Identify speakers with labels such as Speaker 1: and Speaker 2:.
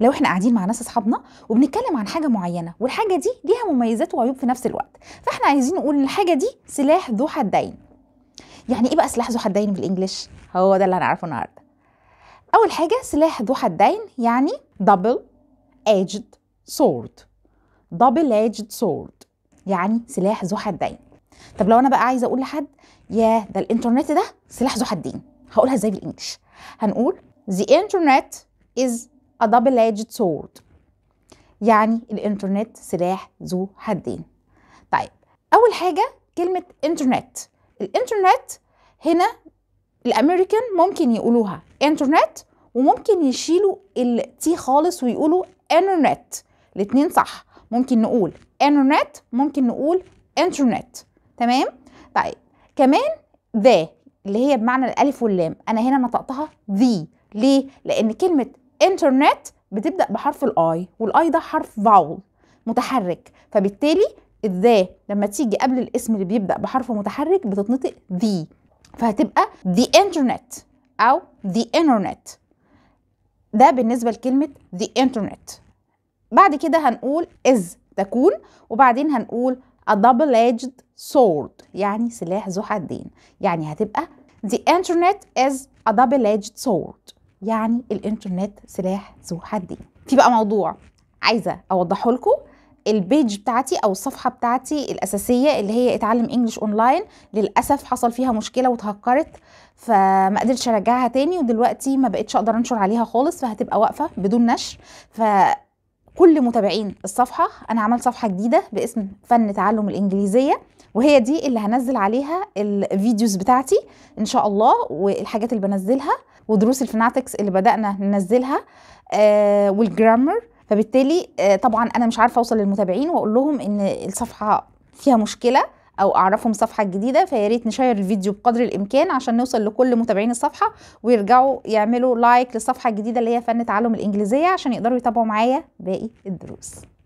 Speaker 1: لو احنا قاعدين مع ناس اصحابنا وبنتكلم عن حاجه معينه والحاجه دي ليها مميزات وعيوب في نفس الوقت فاحنا عايزين نقول ان الحاجه دي سلاح ذو حدين يعني ايه بقى سلاح ذو حدين بالانجلش هو ده اللي هنعرفه النهارده اول حاجه سلاح ذو حدين يعني دبل ايجد سورد دبل ايجد سورد يعني سلاح ذو حدين طب لو انا بقى عايزه اقول لحد يا ده الانترنت ده سلاح ذو حدين هقولها ازاي بالانجلش هنقول the internet is a double edged sword يعني الانترنت سلاح ذو حدين طيب اول حاجه كلمه انترنت الانترنت هنا الامريكان ممكن يقولوها انترنت وممكن يشيلوا التي خالص ويقولوا انترنت الاتنين صح ممكن نقول انترنت ممكن نقول انترنت تمام طيب كمان ذا اللي هي بمعنى الالف واللام انا هنا نطقتها ذي ليه لان كلمه انترنت بتبدا بحرف الاي والاي ده حرف فاول متحرك فبالتالي الذا لما تيجي قبل الاسم اللي بيبدا بحرف متحرك بتتنطق ذي فهتبقى the internet او the internet ده بالنسبه لكلمه the internet بعد كده هنقول is تكون وبعدين هنقول a double edged sword يعني سلاح ذو حدين يعني هتبقى the internet is a double edged sword يعني الانترنت سلاح ذو حدين في بقى موضوع عايزه اوضحه لكم البيج بتاعتي او الصفحه بتاعتي الاساسيه اللي هي اتعلم انجلش اونلاين للاسف حصل فيها مشكله وتهكرت فما قدرتش ارجعها تاني ودلوقتي ما بقتش اقدر انشر عليها خالص فهتبقى واقفه بدون نشر ف كل متابعين الصفحه انا عملت صفحه جديده باسم فن تعلم الانجليزيه وهي دي اللي هنزل عليها الفيديوز بتاعتي ان شاء الله والحاجات اللي بنزلها ودروس الفناتكس اللي بدانا ننزلها آه والجرامر فبالتالي آه طبعا انا مش عارفه اوصل للمتابعين واقول لهم ان الصفحه فيها مشكله او اعرفهم الصفحه الجديده فيا ريت نشير الفيديو بقدر الامكان عشان نوصل لكل متابعين الصفحه ويرجعوا يعملوا لايك للصفحه الجديده اللي هي فن تعلم الانجليزيه عشان يقدروا يتابعوا معايا باقي الدروس